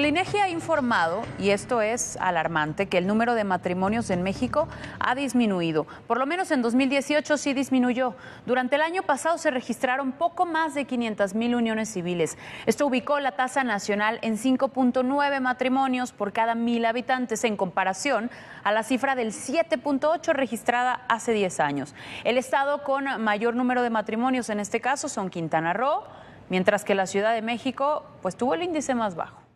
El INEGI e ha informado, y esto es alarmante, que el número de matrimonios en México ha disminuido. Por lo menos en 2018 sí disminuyó. Durante el año pasado se registraron poco más de 500 mil uniones civiles. Esto ubicó la tasa nacional en 5.9 matrimonios por cada mil habitantes en comparación a la cifra del 7.8 registrada hace 10 años. El estado con mayor número de matrimonios en este caso son Quintana Roo, mientras que la Ciudad de México pues, tuvo el índice más bajo.